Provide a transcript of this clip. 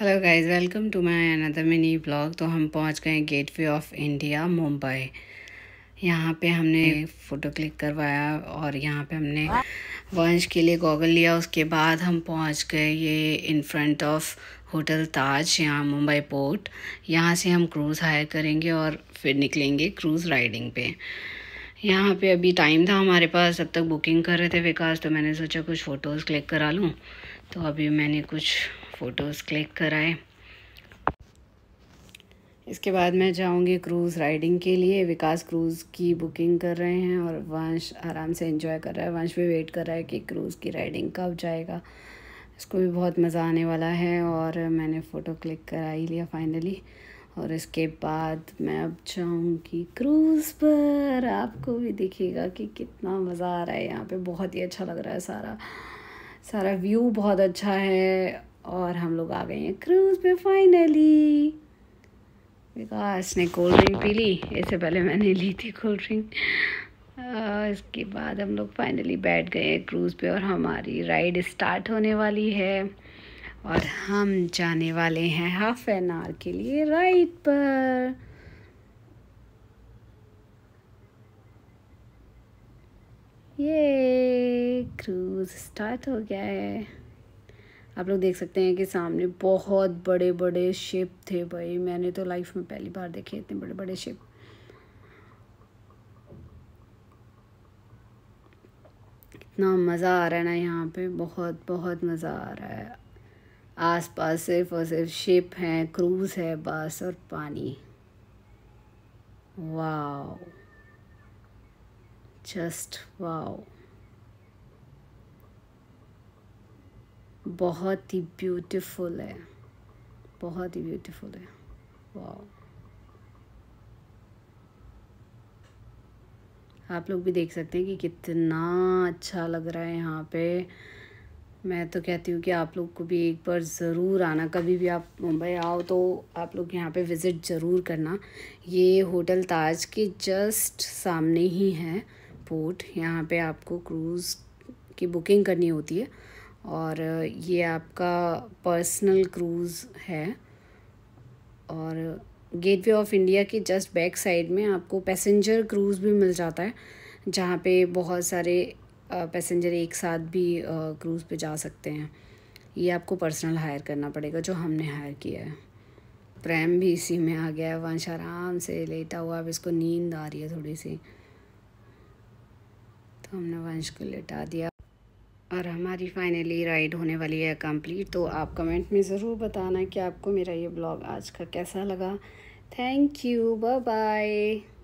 hello guys welcome to my another mini blog तो हम पहुंच गए गेटवे ऑफ इंडिया मुंबई यहाँ पे हमने फ़ोटो क्लिक करवाया और यहाँ पे हमने वंश के लिए गॉगल लिया उसके बाद हम पहुँच गए ये in front of hotel Taj यहाँ मुंबई पोर्ट यहाँ से हम क्रूज़ हायर करेंगे और फिर निकलेंगे क्रूज़ राइडिंग पे यहाँ पे अभी टाइम था हमारे पास अब तक बुकिंग कर रहे थे विकास तो मैंने सोचा कुछ फ़ोटोज़ क्लिक करा लूँ तो अभी मैंने कुछ फ़ोटोज़ क्लिक कराएं इसके बाद मैं जाऊंगी क्रूज़ राइडिंग के लिए विकास क्रूज़ की बुकिंग कर रहे हैं और वंश आराम से एंजॉय कर रहा है वंश भी वेट कर रहा है कि क्रूज़ की राइडिंग कब जाएगा इसको भी बहुत मज़ा आने वाला है और मैंने फ़ोटो क्लिक करा ही लिया फाइनली और इसके बाद मैं अब जाऊंगी क्रूज़ पर आपको भी दिखेगा कि कितना मज़ा आ रहा है यहाँ पे बहुत ही अच्छा लग रहा है सारा सारा व्यू बहुत अच्छा है और हम लोग आ गए हैं क्रूज़ पे फाइनली विकास ने कोल्ड ड्रिंक पी ली इससे पहले मैंने ली थी कोल्ड ड्रिंक इसके बाद हम लोग फाइनली बैठ गए हैं क्रूज़ पे और हमारी राइड स्टार्ट होने वाली है और हम जाने वाले हैं हाफ एन आवर के लिए राइड पर ये क्रूज़ स्टार्ट हो गया है आप लोग देख सकते हैं कि सामने बहुत बड़े बड़े शेप थे भाई मैंने तो लाइफ में पहली बार देखे इतने बड़े बड़े शेप इतना मज़ा आ रहा है ना यहाँ पे बहुत बहुत मज़ा आ रहा है आस पास सिर्फ और सिर्फ शिप हैं क्रूज़ है बस और पानी वाओ जस्ट वाओ बहुत ही ब्यूटीफुल है बहुत ही ब्यूटीफुल है वाह आप लोग भी देख सकते हैं कि कितना अच्छा लग रहा है यहाँ पे मैं तो कहती हूँ कि आप लोग को भी एक बार ज़रूर आना कभी भी आप मुंबई आओ तो आप लोग यहाँ पे विज़िट ज़रूर करना ये होटल ताज तो के जस्ट सामने ही है पोर्ट यहाँ पे आपको क्रूज़ की बुकिंग करनी होती है और ये आपका पर्सनल क्रूज़ है और गेटवे ऑफ इंडिया के जस्ट बैक साइड में आपको पैसेंजर क्रूज़ भी मिल जाता है जहाँ पे बहुत सारे पैसेंजर एक साथ भी क्रूज़ पे जा सकते हैं ये आपको पर्सनल हायर करना पड़ेगा जो हमने हायर किया है प्रेम भी इसी में आ गया है वंश आराम से लेटा हुआ अब इसको नींद आ रही है थोड़ी सी तो हमने वंश को लेटा दिया और हमारी फाइनली राइड होने वाली है कंप्लीट तो आप कमेंट में ज़रूर बताना कि आपको मेरा ये ब्लॉग आज का कैसा लगा थैंक यू बाय बाय